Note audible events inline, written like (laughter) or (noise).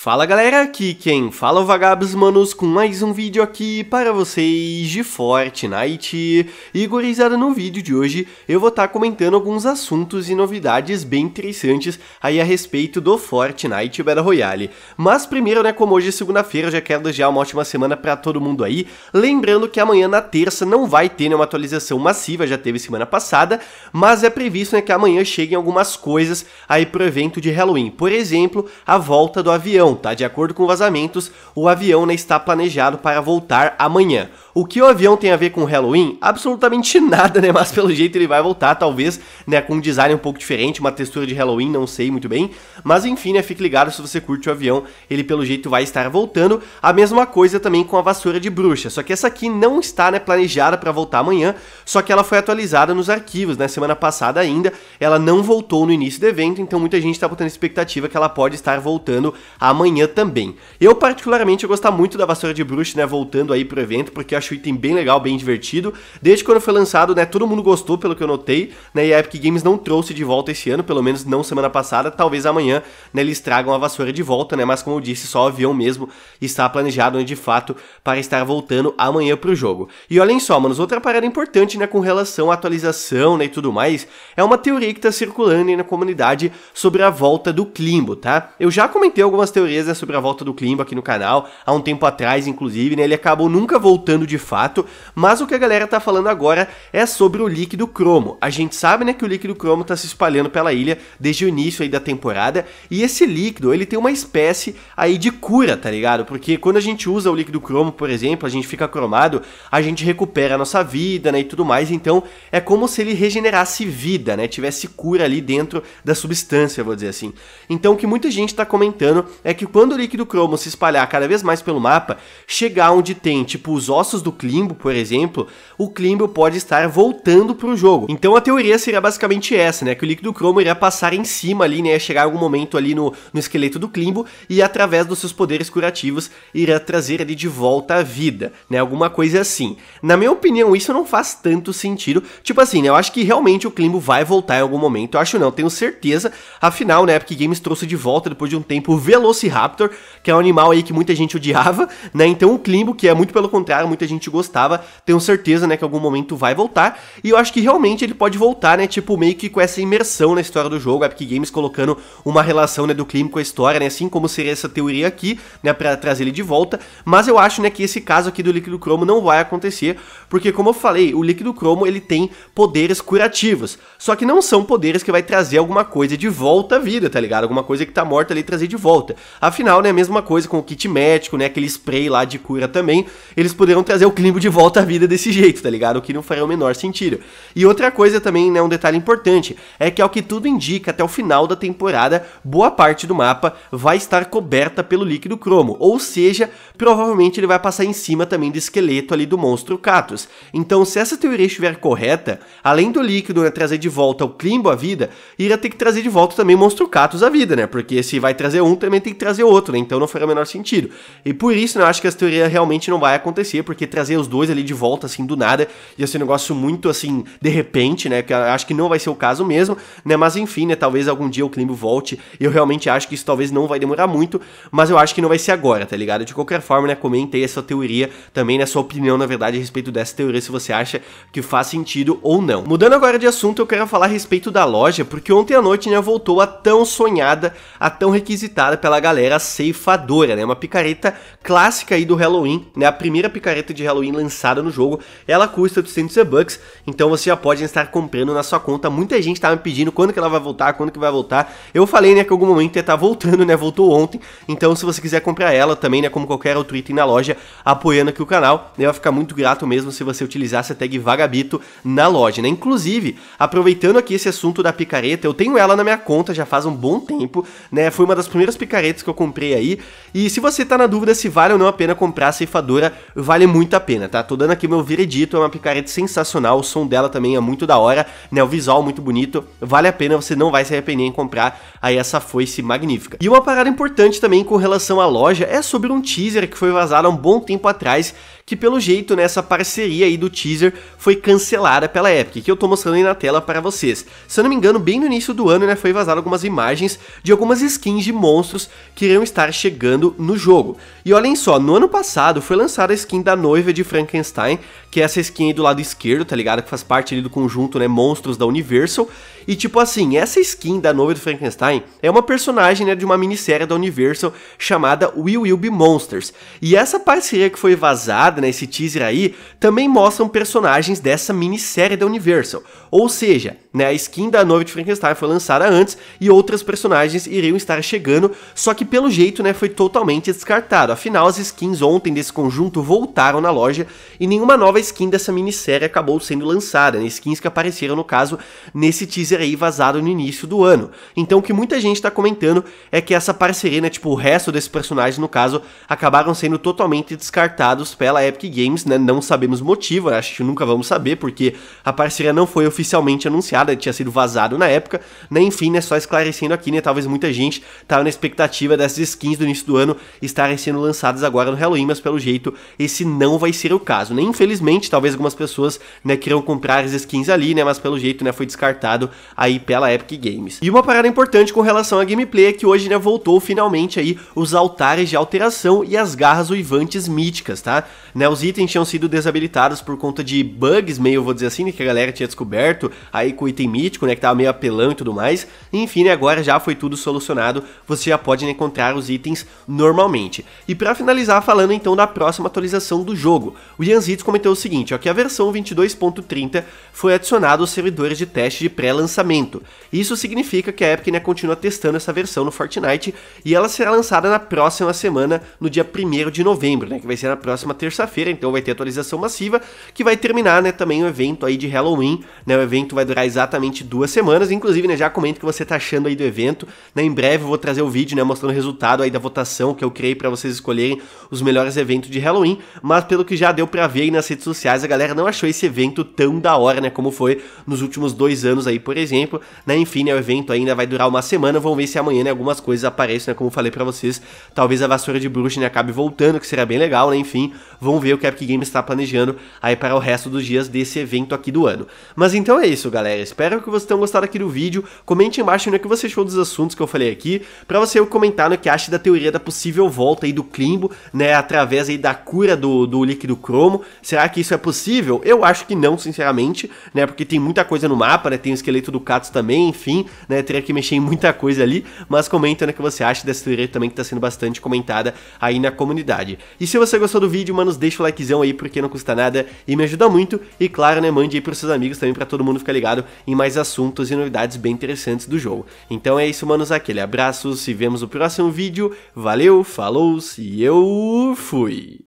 Fala galera, aqui quem fala é o Vagabos Manos com mais um vídeo aqui para vocês de Fortnite. E gurizada, no vídeo de hoje eu vou estar tá comentando alguns assuntos e novidades bem interessantes aí a respeito do Fortnite Battle Royale. Mas primeiro, né, como hoje é segunda-feira, eu já quero desejar uma ótima semana para todo mundo aí. Lembrando que amanhã na terça não vai ter nenhuma né, atualização massiva, já teve semana passada, mas é previsto né, que amanhã cheguem algumas coisas aí pro evento de Halloween. Por exemplo, a volta do avião tá? De acordo com vazamentos, o avião né, está planejado para voltar amanhã. O que o avião tem a ver com Halloween? Absolutamente (laughs) nada, né? Mas pelo jeito ele vai voltar, talvez, né? Com um design um pouco diferente, uma textura de Halloween, não sei muito bem. Mas enfim, né? Fique ligado se você curte o avião, ele pelo jeito vai estar voltando. A mesma coisa também com a vassoura de bruxa, só que essa aqui não está né, planejada para voltar amanhã, só que ela foi atualizada nos arquivos, né? Semana passada ainda, ela não voltou no início do evento, então muita gente está botando expectativa que ela pode estar voltando amanhã amanhã também. Eu, particularmente, eu gostar muito da vassoura de Bruxa, né? Voltando aí pro evento, porque eu acho o item bem legal, bem divertido. Desde quando foi lançado, né? Todo mundo gostou, pelo que eu notei, né? E a Epic Games não trouxe de volta esse ano, pelo menos não semana passada. Talvez amanhã, né? Eles tragam a vassoura de volta, né? Mas como eu disse, só o avião mesmo está planejado, né, de fato, para estar voltando amanhã pro jogo. E olhem só, manos, outra parada importante, né? Com relação à atualização, né? E tudo mais, é uma teoria que tá circulando aí na comunidade sobre a volta do Klimbo, tá? Eu já comentei algumas teorias sobre a volta do Klimbo aqui no canal, há um tempo atrás, inclusive, né? Ele acabou nunca voltando de fato, mas o que a galera tá falando agora é sobre o líquido cromo. A gente sabe, né, que o líquido cromo tá se espalhando pela ilha desde o início aí da temporada, e esse líquido, ele tem uma espécie aí de cura, tá ligado? Porque quando a gente usa o líquido cromo, por exemplo, a gente fica cromado, a gente recupera a nossa vida, né, e tudo mais, então é como se ele regenerasse vida, né? Tivesse cura ali dentro da substância, vou dizer assim. Então o que muita gente tá comentando é que quando o líquido cromo se espalhar cada vez mais pelo mapa, chegar onde tem, tipo, os ossos do Klimbo, por exemplo, o Klimbo pode estar voltando pro jogo. Então a teoria seria basicamente essa, né? Que o líquido cromo iria passar em cima ali, né? Chegar algum momento ali no, no esqueleto do Klimbo e através dos seus poderes curativos irá trazer ele de volta à vida, né? Alguma coisa assim. Na minha opinião, isso não faz tanto sentido. Tipo assim, né? Eu acho que realmente o Klimbo vai voltar em algum momento. Eu acho não, tenho certeza. Afinal, né? Porque Games trouxe de volta depois de um tempo velocidade Velociraptor, que é um animal aí que muita gente odiava, né? Então o Klimbo, que é muito pelo contrário, muita gente gostava, tenho certeza, né, que algum momento vai voltar. E eu acho que realmente ele pode voltar, né, tipo meio que com essa imersão na história do jogo, a Epic Games colocando uma relação, né, do Klimbo com a história, né, assim como seria essa teoria aqui, né, para trazer ele de volta. Mas eu acho, né, que esse caso aqui do líquido cromo não vai acontecer, porque como eu falei, o líquido cromo ele tem poderes curativos, só que não são poderes que vai trazer alguma coisa de volta à vida, tá ligado? Alguma coisa que tá morta ali trazer de volta. Afinal, né, a mesma coisa com o kit médico, né, aquele spray lá de cura também, eles poderiam trazer o Climbo de volta à vida desse jeito, tá ligado? O que não faria o menor sentido. E outra coisa também, né, um detalhe importante, é que ao que tudo indica, até o final da temporada, boa parte do mapa vai estar coberta pelo líquido cromo, ou seja, provavelmente ele vai passar em cima também do esqueleto ali do monstro Katus. Então, se essa teoria estiver correta, além do líquido né, trazer de volta o Climbo à vida, irá ter que trazer de volta também o monstro Katus à vida, né? Porque se vai trazer um, também tem que trazer trazer outro, né? Então não faria o menor sentido. E por isso, né, eu acho que essa teoria realmente não vai acontecer, porque trazer os dois ali de volta, assim, do nada, ia ser um negócio muito, assim, de repente, né? Que eu acho que não vai ser o caso mesmo, né? Mas enfim, né? Talvez algum dia o Klimbo volte. Eu realmente acho que isso talvez não vai demorar muito, mas eu acho que não vai ser agora, tá ligado? De qualquer forma, né? Comente aí a sua teoria também, né? Sua opinião, na verdade, a respeito dessa teoria, se você acha que faz sentido ou não. Mudando agora de assunto, eu quero falar a respeito da loja, porque ontem à noite, né? Voltou a tão sonhada, a tão requisitada pela galera ceifadora, né? Uma picareta clássica aí do Halloween, né? A primeira picareta de Halloween lançada no jogo. Ela custa 200 bucks, então você já pode estar comprando na sua conta. Muita gente tava me pedindo quando que ela vai voltar, quando que vai voltar. Eu falei, né, que em algum momento ia estar tá voltando, né? Voltou ontem. Então, se você quiser comprar ela também, né, como qualquer outro item na loja, apoiando aqui o canal, né, vai ficar muito grato mesmo se você utilizar essa tag Vagabito na loja, né? Inclusive, aproveitando aqui esse assunto da picareta, eu tenho ela na minha conta já faz um bom tempo, né? Foi uma das primeiras picaretas que eu comprei aí. E se você tá na dúvida se vale ou não a pena comprar a ceifadora, vale muito a pena, tá? Tô dando aqui meu veredito, é uma picareta sensacional, o som dela também é muito da hora, né? O visual muito bonito, vale a pena, você não vai se arrepender em comprar aí essa foice magnífica. E uma parada importante também com relação à loja é sobre um teaser que foi vazado há um bom tempo atrás, que pelo jeito nessa né, parceria aí do teaser foi cancelada pela Epic, que eu tô mostrando aí na tela para vocês. Se eu não me engano, bem no início do ano, né, foi vazado algumas imagens de algumas skins de monstros que iriam estar chegando no jogo. E olhem só, no ano passado foi lançada a skin da noiva de Frankenstein, que é essa skin aí do lado esquerdo, tá ligado? Que faz parte ali do conjunto, né, Monstros da Universal. E tipo assim, essa skin da noiva de Frankenstein é uma personagem, né, de uma minissérie da Universal chamada We Will Be Monsters. E essa parceria que foi vazada, né, esse teaser aí, também mostram personagens dessa minissérie da Universal. Ou seja, né? A skin da noiva de Frankenstein foi lançada antes e outras personagens iriam estar chegando, só que pelo jeito, né, foi totalmente descartado. Afinal, as skins ontem desse conjunto voltaram na loja e nenhuma nova skin dessa minissérie acabou sendo lançada, né? Skins que apareceram no caso nesse teaser aí vazado no início do ano. Então o que muita gente tá comentando é que essa parceria, né, tipo o resto desses personagens no caso, acabaram sendo totalmente descartados pela Epic Games, né? Não sabemos o motivo, né? acho que nunca vamos saber porque a parceria não foi oficialmente anunciada publicada, tinha sido vazado na época, né? Enfim, né? Só esclarecendo aqui, né? Talvez muita gente tava na expectativa dessas skins do início do ano estarem sendo lançadas agora no Halloween, mas pelo jeito esse não vai ser o caso, né? Infelizmente, talvez algumas pessoas, né, queiram comprar as skins ali, né? Mas pelo jeito, né, foi descartado aí pela Epic Games. E uma parada importante com relação à gameplay é que hoje, né, voltou finalmente aí os altares de alteração e as garras uivantes míticas, tá? Né, os itens tinham sido desabilitados por conta de bugs, meio, vou dizer assim, né, que a galera tinha descoberto aí com item mítico, né, que tava meio apelão e tudo mais. Enfim, né, agora já foi tudo solucionado, você já pode né, encontrar os itens normalmente. E para finalizar, falando então da próxima atualização do jogo, o Yanzitz comentou o seguinte, ó, que a versão 22.30 foi adicionada aos servidores de teste de pré-lançamento. Isso significa que a Epic, né, continua testando essa versão no Fortnite e ela será lançada na próxima semana, no dia 1 de novembro, né, que vai ser na próxima terça-feira, então vai ter atualização massiva, que vai terminar, né, também o evento aí de Halloween, né, o evento vai durar exatamente duas semanas. Inclusive, né, já comento o que você tá achando aí do evento. Né, em breve eu vou trazer o vídeo, né, mostrando o resultado aí da votação que eu criei para vocês escolherem os melhores eventos de Halloween. Mas pelo que já deu para ver aí nas redes sociais, a galera não achou esse evento tão da hora, né, como foi nos últimos dois anos aí, por exemplo. Né, enfim, né, o evento ainda vai durar uma semana. Vamos ver se amanhã, né, algumas coisas aparecem, né, como falei para vocês. Talvez a vassoura de bruxa, né, acabe voltando, que seria bem legal, né, enfim. Vamos ver o que a Epic Games está planejando aí para o resto dos dias desse evento aqui do ano. Mas então é isso, galera. Espero que vocês tenham gostado aqui do vídeo. Comente embaixo no que você achou dos assuntos que eu falei aqui, para você comentar no que acha da teoria da possível volta aí do Klimbo, né, através aí da cura do, do líquido cromo. Será que isso é possível? Eu acho que não, sinceramente, né, porque tem muita coisa no mapa, né, tem o esqueleto do Katsu também, enfim, né, teria que mexer em muita coisa ali, mas comenta no o que você acha dessa teoria também que está sendo bastante comentada aí na comunidade. E se você gostou do vídeo, manda deixa o likezão aí porque não custa nada e me ajuda muito. E claro, né, mande aí pros seus amigos também para todo mundo ficar ligado em mais assuntos e novidades bem interessantes do jogo. Então é isso, manos, aquele abraço, se vemos no próximo vídeo. Valeu, falou e eu fui!